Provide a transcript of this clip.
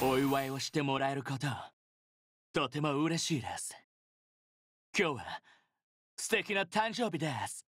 お祝いをしてもらえることとても嬉しいです今日は素敵な誕生日です